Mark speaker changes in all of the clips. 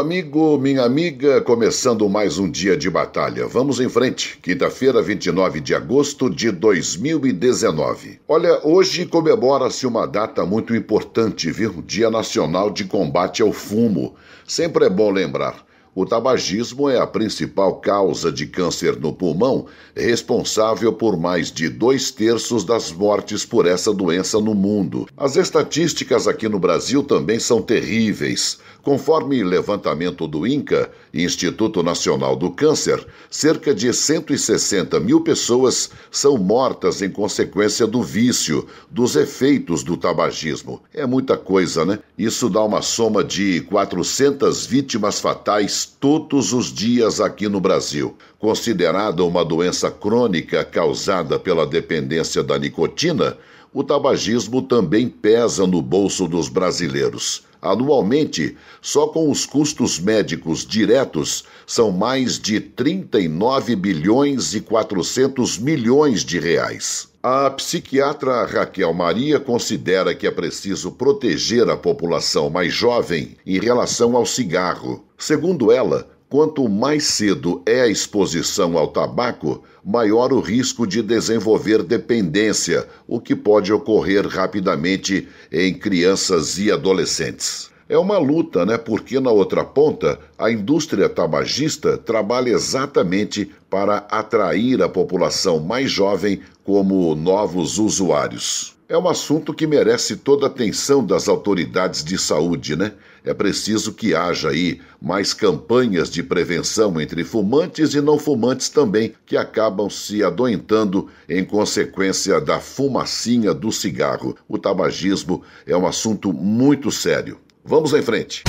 Speaker 1: amigo, minha amiga, começando mais um dia de batalha. Vamos em frente. Quinta-feira, 29 de agosto de 2019. Olha, hoje comemora-se uma data muito importante, viu? Dia Nacional de Combate ao Fumo. Sempre é bom lembrar. O tabagismo é a principal causa de câncer no pulmão, responsável por mais de dois terços das mortes por essa doença no mundo. As estatísticas aqui no Brasil também são terríveis. Conforme levantamento do INCA, Instituto Nacional do Câncer, cerca de 160 mil pessoas são mortas em consequência do vício, dos efeitos do tabagismo. É muita coisa, né? Isso dá uma soma de 400 vítimas fatais todos os dias aqui no Brasil. Considerada uma doença crônica causada pela dependência da nicotina, o tabagismo também pesa no bolso dos brasileiros. Anualmente, só com os custos médicos diretos são mais de 39 bilhões e 400 milhões de reais. A psiquiatra Raquel Maria considera que é preciso proteger a população mais jovem em relação ao cigarro. Segundo ela, Quanto mais cedo é a exposição ao tabaco, maior o risco de desenvolver dependência, o que pode ocorrer rapidamente em crianças e adolescentes. É uma luta, né? Porque na outra ponta, a indústria tabagista trabalha exatamente para atrair a população mais jovem como novos usuários. É um assunto que merece toda a atenção das autoridades de saúde, né? é preciso que haja aí mais campanhas de prevenção entre fumantes e não fumantes também, que acabam se adoentando em consequência da fumacinha do cigarro. O tabagismo é um assunto muito sério. Vamos em frente.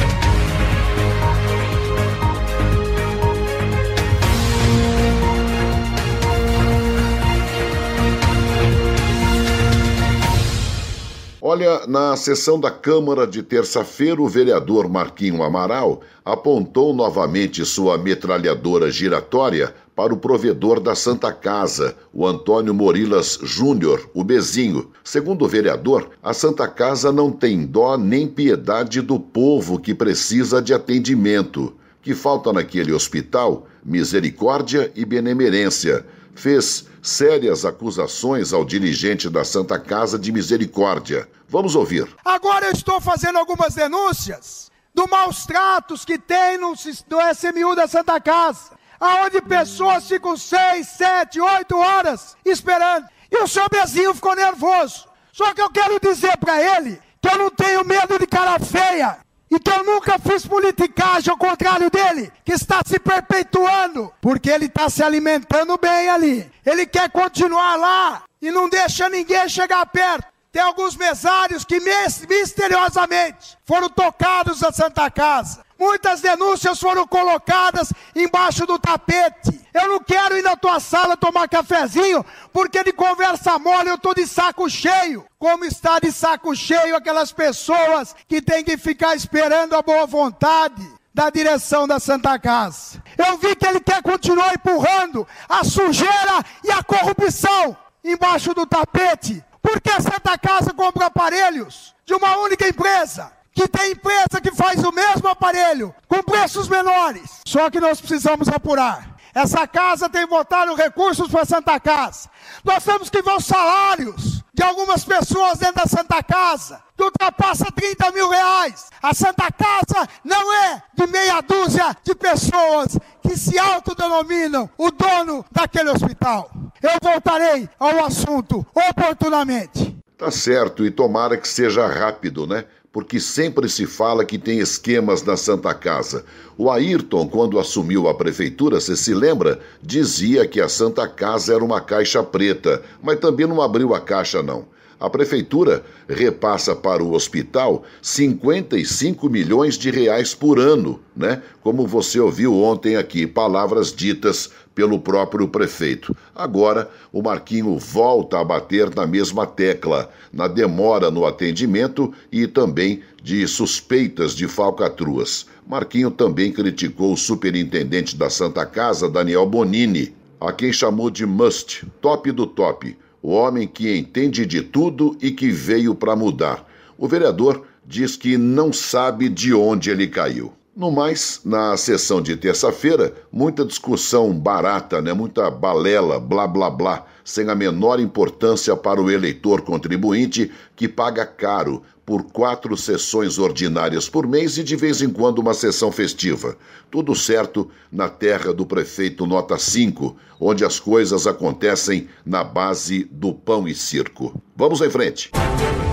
Speaker 1: Olha, na sessão da Câmara de terça-feira, o vereador Marquinho Amaral apontou novamente sua metralhadora giratória para o provedor da Santa Casa, o Antônio Morilas Júnior, o Bezinho. Segundo o vereador, a Santa Casa não tem dó nem piedade do povo que precisa de atendimento. Que falta naquele hospital misericórdia e benemerência fez sérias acusações ao dirigente da Santa Casa de Misericórdia. Vamos ouvir.
Speaker 2: Agora eu estou fazendo algumas denúncias do maus tratos que tem no, no SMU da Santa Casa, aonde pessoas ficam seis, sete, oito horas esperando. E o seu Bezinho ficou nervoso. Só que eu quero dizer para ele que eu não tenho medo de cara feia. Então nunca fiz politicagem, ao contrário dele, que está se perpetuando, porque ele está se alimentando bem ali. Ele quer continuar lá e não deixa ninguém chegar perto. Tem alguns mesários que misteriosamente foram tocados da Santa Casa. Muitas denúncias foram colocadas embaixo do tapete. Eu não quero ir na tua sala tomar cafezinho, porque de conversa mole eu estou de saco cheio. Como está de saco cheio aquelas pessoas que têm que ficar esperando a boa vontade da direção da Santa Casa. Eu vi que ele quer continuar empurrando a sujeira e a corrupção embaixo do tapete. Porque a Santa Casa compra aparelhos de uma única empresa que tem empresa que faz o mesmo aparelho com preços menores. Só que nós precisamos apurar. Essa casa tem votado recursos para a Santa Casa. Nós temos que ver os salários de algumas pessoas dentro da Santa Casa, que ultrapassa 30 mil reais. A Santa Casa não é de meia dúzia de pessoas que se autodenominam o dono daquele hospital. Eu voltarei ao assunto oportunamente.
Speaker 1: Tá certo, e tomara que seja rápido, né? porque sempre se fala que tem esquemas na Santa Casa. O Ayrton, quando assumiu a prefeitura, você se lembra, dizia que a Santa Casa era uma caixa preta, mas também não abriu a caixa não. A prefeitura repassa para o hospital 55 milhões de reais por ano, né? Como você ouviu ontem aqui, palavras ditas pelo próprio prefeito. Agora, o Marquinho volta a bater na mesma tecla, na demora no atendimento e também de suspeitas de falcatruas. Marquinho também criticou o superintendente da Santa Casa, Daniel Bonini, a quem chamou de must, top do top, o homem que entende de tudo e que veio para mudar. O vereador diz que não sabe de onde ele caiu. No mais, na sessão de terça-feira, muita discussão barata, né? muita balela, blá blá blá, sem a menor importância para o eleitor contribuinte que paga caro por quatro sessões ordinárias por mês e de vez em quando uma sessão festiva. Tudo certo na terra do prefeito Nota 5, onde as coisas acontecem na base do pão e circo. Vamos em frente. Música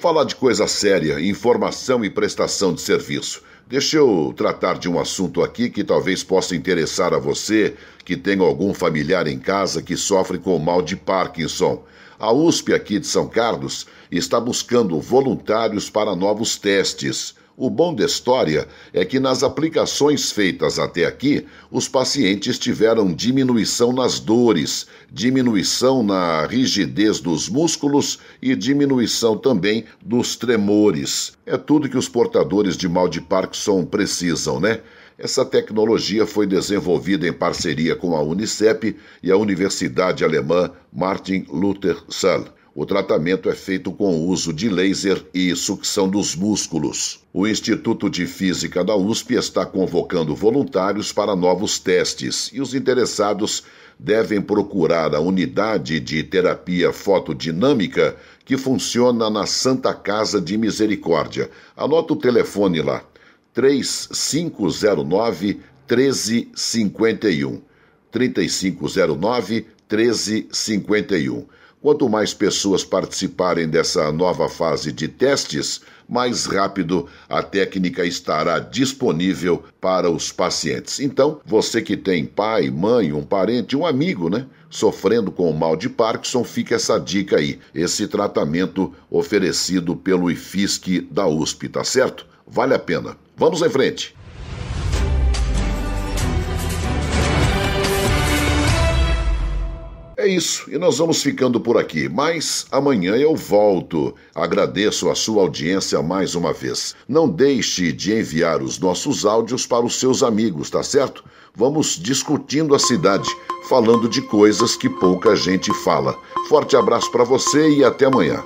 Speaker 1: Vamos falar de coisa séria, informação e prestação de serviço. Deixa eu tratar de um assunto aqui que talvez possa interessar a você que tem algum familiar em casa que sofre com o mal de Parkinson. A USP aqui de São Carlos está buscando voluntários para novos testes. O bom da história é que nas aplicações feitas até aqui, os pacientes tiveram diminuição nas dores, diminuição na rigidez dos músculos e diminuição também dos tremores. É tudo que os portadores de mal de Parkinson precisam, né? Essa tecnologia foi desenvolvida em parceria com a Unicep e a Universidade Alemã Martin Luther Sall. O tratamento é feito com o uso de laser e sucção dos músculos. O Instituto de Física da USP está convocando voluntários para novos testes e os interessados devem procurar a unidade de terapia fotodinâmica que funciona na Santa Casa de Misericórdia. Anota o telefone lá: 3509 1351. 3509 1351. Quanto mais pessoas participarem dessa nova fase de testes, mais rápido a técnica estará disponível para os pacientes. Então, você que tem pai, mãe, um parente, um amigo, né? Sofrendo com o mal de Parkinson, fica essa dica aí. Esse tratamento oferecido pelo IFISC da USP, tá certo? Vale a pena. Vamos em frente. isso, e nós vamos ficando por aqui, mas amanhã eu volto. Agradeço a sua audiência mais uma vez. Não deixe de enviar os nossos áudios para os seus amigos, tá certo? Vamos discutindo a cidade, falando de coisas que pouca gente fala. Forte abraço para você e até amanhã.